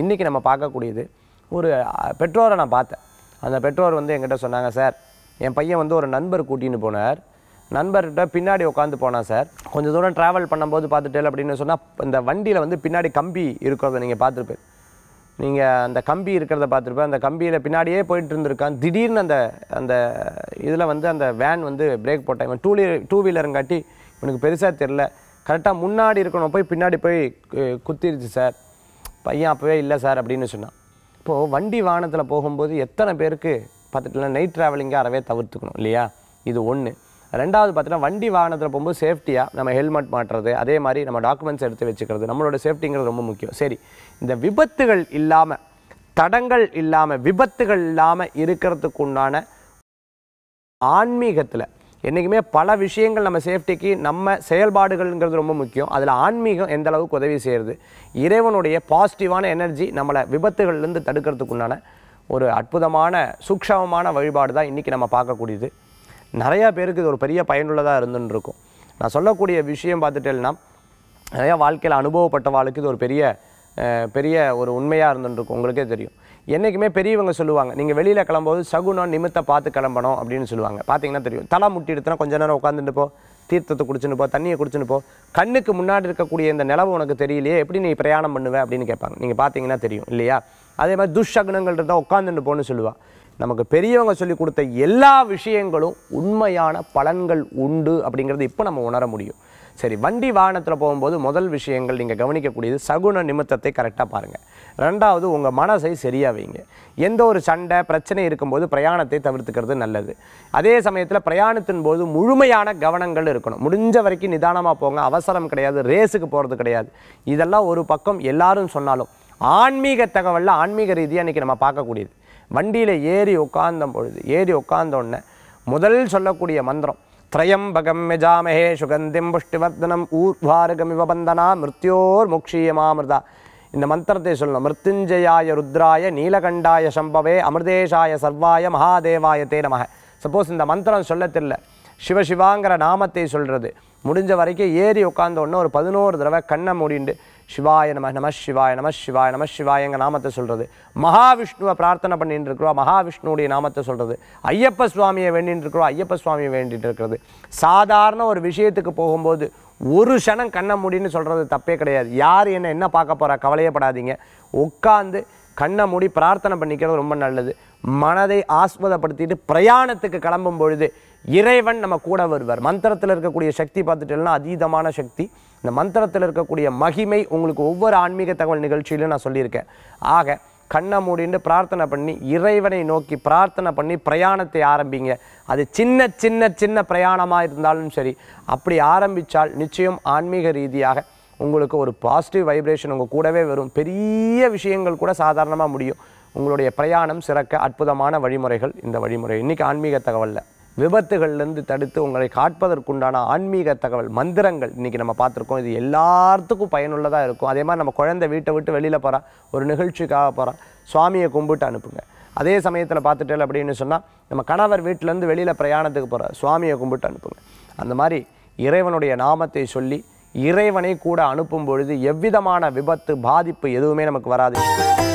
இன்றைக்கி நம்ம பார்க்கக்கூடியது ஒரு பெற்றோரை நான் பார்த்தேன் அந்த பெற்றோர் வந்து எங்கிட்ட சொன்னாங்க சார் என் பையன் வந்து ஒரு நண்பர் கூட்டின்னு போனார் நண்பர்கிட்ட பின்னாடி உட்காந்து போனான் சார் கொஞ்சம் தூரம் ட்ராவல் பண்ணும்போது பார்த்துட்டு அப்படின்னு சொன்னால் இந்த வண்டியில் வந்து பின்னாடி கம்பி இருக்கிறத நீங்கள் பார்த்துருப்பேன் நீங்கள் அந்த கம்பி இருக்கிறத பார்த்துருப்பேன் அந்த கம்பியில் பின்னாடியே போயிட்டு இருந்திருக்கான் திடீர்னு அந்த அந்த இதில் வந்து அந்த வேன் வந்து பிரேக் போட்டேன் இவன் டூ வீலர் டூ வீலருங்காட்டி இவனுக்கு பெருசாக தெரில கரெக்டாக முன்னாடி இருக்கணும் போய் பின்னாடி போய் குத்திருச்சு சார் பையன் அப்போவே இல்லை சார் அப்படின்னு சொன்னான் இப்போது வண்டி வாகனத்தில் போகும்போது எத்தனை பேருக்கு பார்த்துட்டுலாம் நைட் ட்ராவலிங்காக அறவே தவிர்த்துக்கணும் இல்லையா இது ஒன்று ரெண்டாவது பார்த்தீங்கன்னா வண்டி வாகனத்தில் போகும்போது சேஃப்டியாக நம்ம ஹெல்மெட் மாட்டுறது அதே மாதிரி நம்ம டாக்குமெண்ட்ஸ் எடுத்து வச்சுக்கிறது நம்மளோட சேஃப்டிங்கிறது ரொம்ப முக்கியம் சரி இந்த விபத்துகள் இல்லாமல் தடங்கள் இல்லாமல் விபத்துகள் இல்லாமல் இருக்கிறதுக்குண்டான ஆன்மீகத்தில் என்றைக்குமே பல விஷயங்கள் நம்ம சேஃப்டிக்கு நம்ம செயல்பாடுகள்ங்கிறது ரொம்ப முக்கியம் அதில் ஆன்மீகம் எந்த அளவுக்கு உதவி செய்கிறது இறைவனுடைய பாசிட்டிவான எனர்ஜி நம்மளை விபத்துகள்லேருந்து தடுக்கிறதுக்குண்டான ஒரு அற்புதமான சூக்ஷமமான வழிபாடு தான் இன்றைக்கி நம்ம பார்க்கக்கூடியது நிறையா பேருக்கு இது ஒரு பெரிய பயனுள்ளதாக இருந்துன்னு இருக்கும் நான் சொல்லக்கூடிய விஷயம் பார்த்துட்டேன்னா நிறையா வாழ்க்கையில் அனுபவப்பட்ட வாழ்க்கை இது ஒரு பெரிய பெரிய ஒரு உண்மையாக இருந்துருக்கும் உங்களுக்கே தெரியும் என்றைக்குமே பெரியவங்க சொல்லுவாங்க நீங்கள் வெளியில் கிளம்போது சகுனம் நிமித்தம் பார்த்து கிளம்பணும் அப்படின்னு சொல்லுவாங்க பார்த்தீங்கன்னா தெரியும் தலை முட்டி எடுத்துனா கொஞ்ச நேரம் உட்காந்துட்டு போ தீர்த்தத்தை குடிச்சுன்னு போ தண்ணியை குடிச்சுன்னு போ கண்ணுக்கு முன்னாடி இருக்கக்கூடிய இந்த நிலவு உனக்கு தெரியலையே எப்படி நீ பிரயாணம் பண்ணுவேன் அப்படின்னு கேட்பாங்க நீங்கள் பார்த்தீங்கன்னா தெரியும் இல்லையா அதே மாதிரி துஷ்சகுனங்கள் இருந்தால் உட்காந்துட்டு போன்னு சொல்லுவாள் நமக்கு பெரியவங்க சொல்லி கொடுத்த எல்லா விஷயங்களும் உண்மையான பலன்கள் உண்டு அப்படிங்கிறது இப்போ நம்ம உணர முடியும் சரி வண்டி வாகனத்தில் போகும்போது முதல் விஷயங்கள் நீங்கள் கவனிக்கக்கூடியது சகுன நிமித்தத்தை கரெக்டாக பாருங்கள் ரெண்டாவது உங்கள் மனசை சரியாக வைங்க எந்த ஒரு சண்டை பிரச்சனை இருக்கும்போது பிரயாணத்தை தவிர்த்துக்கிறது நல்லது அதே சமயத்தில் பிரயாணத்தின் போது முழுமையான கவனங்கள் இருக்கணும் முடிஞ்ச வரைக்கும் நிதானமாக போங்க அவசரம் கிடையாது ரேஸுக்கு போகிறது கிடையாது இதெல்லாம் ஒரு பக்கம் எல்லாரும் சொன்னாலும் ஆன்மீக தகவலில் ஆன்மீக ரீதியாக இன்றைக்கி நம்ம பார்க்கக்கூடியது வண்டியில் ஏறி உட்கார்ந்த பொழுது ஏறி உட்கார்ந்த உடனே முதல் சொல்லக்கூடிய மந்திரம் திரையம்பகம் யஜாமஹே சுகந்திம் புஷ்டிவர்தனம் ஊர்வாரகமிவ பந்தனா மிருத்யோர் முக்ஷீயமாமிருதா இந்த மந்திரத்தை சொல்லணும் மிருத்துஞ்சயாய ருத்ராய நீலகண்டாய சம்பவே அமிர்தேஷாய சர்வாய மகாதேவாய தே நமக சப்போஸ் இந்த மந்திரம் சொல்ல தெரியல சிவசிவாங்கிற நாமத்தை சொல்கிறது முடிஞ்ச வரைக்கும் ஏறி உட்காந்த ஒன்று ஒரு பதினோரு தடவை கண்ணை மூடிண்டு சிவாய நம நம சிவாய நம சிவாய நம சிவாய எங்கள் நாமத்தை சொல்கிறது மகாவிஷ்ணுவை பிரார்த்தனை பண்ணிட்டு இருக்கிறோம் மகாவிஷ்ணுடைய நாமத்தை சொல்கிறது ஐயப்ப சுவாமியை வேண்டிட்டு இருக்கிறோம் ஐயப்ப சுவாமியை வேண்டிகிட்டு இருக்கிறது சாதாரண ஒரு விஷயத்துக்கு போகும்போது ஒரு க்ஷணம் கண்ண முடின்னு சொல்கிறது தப்பே கிடையாது யார் என்ன என்ன பார்க்க போகிறா கவலையப்படாதீங்க உட்காந்து கண்ணை மூடி பிரார்த்தனை பண்ணிக்கிறது ரொம்ப நல்லது மனதை ஆஸ்வதப்படுத்திட்டு பிரயாணத்துக்கு கிளம்பும் பொழுது இறைவன் நம்ம கூட வருவார் மந்திரத்தில் இருக்கக்கூடிய சக்தி பார்த்துட்டோம்னா அதீதமான சக்தி இந்த மந்திரத்தில் இருக்கக்கூடிய மகிமை உங்களுக்கு ஒவ்வொரு ஆன்மீக தகவல் நிகழ்ச்சியிலும் நான் சொல்லியிருக்கேன் ஆக கண்ணை மூடிண்டு பிரார்த்தனை பண்ணி இறைவனை நோக்கி பிரார்த்தனை பண்ணி பிரயாணத்தை ஆரம்பிங்க அது சின்ன சின்ன சின்ன பிரயாணமாக இருந்தாலும் சரி அப்படி ஆரம்பித்தால் நிச்சயம் ஆன்மீக ரீதியாக உங்களுக்கு ஒரு பாசிட்டிவ் வைப்ரேஷன் உங்கள் கூடவே வரும் பெரிய விஷயங்கள் கூட சாதாரணமாக முடியும் உங்களுடைய பிரயாணம் சிறக்க அற்புதமான வழிமுறைகள் இந்த வழிமுறை இன்றைக்கி ஆன்மீக தகவலில் விபத்துகள்லேருந்து தடுத்து உங்களை காட்பதற்குண்டான ஆன்மீக தகவல் மந்திரங்கள் இன்றைக்கி நம்ம பார்த்துருக்கோம் இது எல்லாத்துக்கும் பயனுள்ளதாக இருக்கும் அதே மாதிரி நம்ம குழந்தை வீட்டை விட்டு வெளியில் போகிறா ஒரு நிகழ்ச்சிக்காக போகிறா சுவாமியை கும்பிட்டு அனுப்புங்க அதே சமயத்தில் பார்த்துட்டேன் அப்படின்னு சொன்னால் நம்ம கணவர் வீட்டிலேருந்து வெளியில் பிரயாணத்துக்கு போகிற சுவாமியை கும்பிட்டு அனுப்புங்க அந்த மாதிரி இறைவனுடைய நாமத்தை சொல்லி இறைவனை கூட அனுப்பும் பொழுது எவ்விதமான விபத்து பாதிப்பு எதுவுமே நமக்கு வராது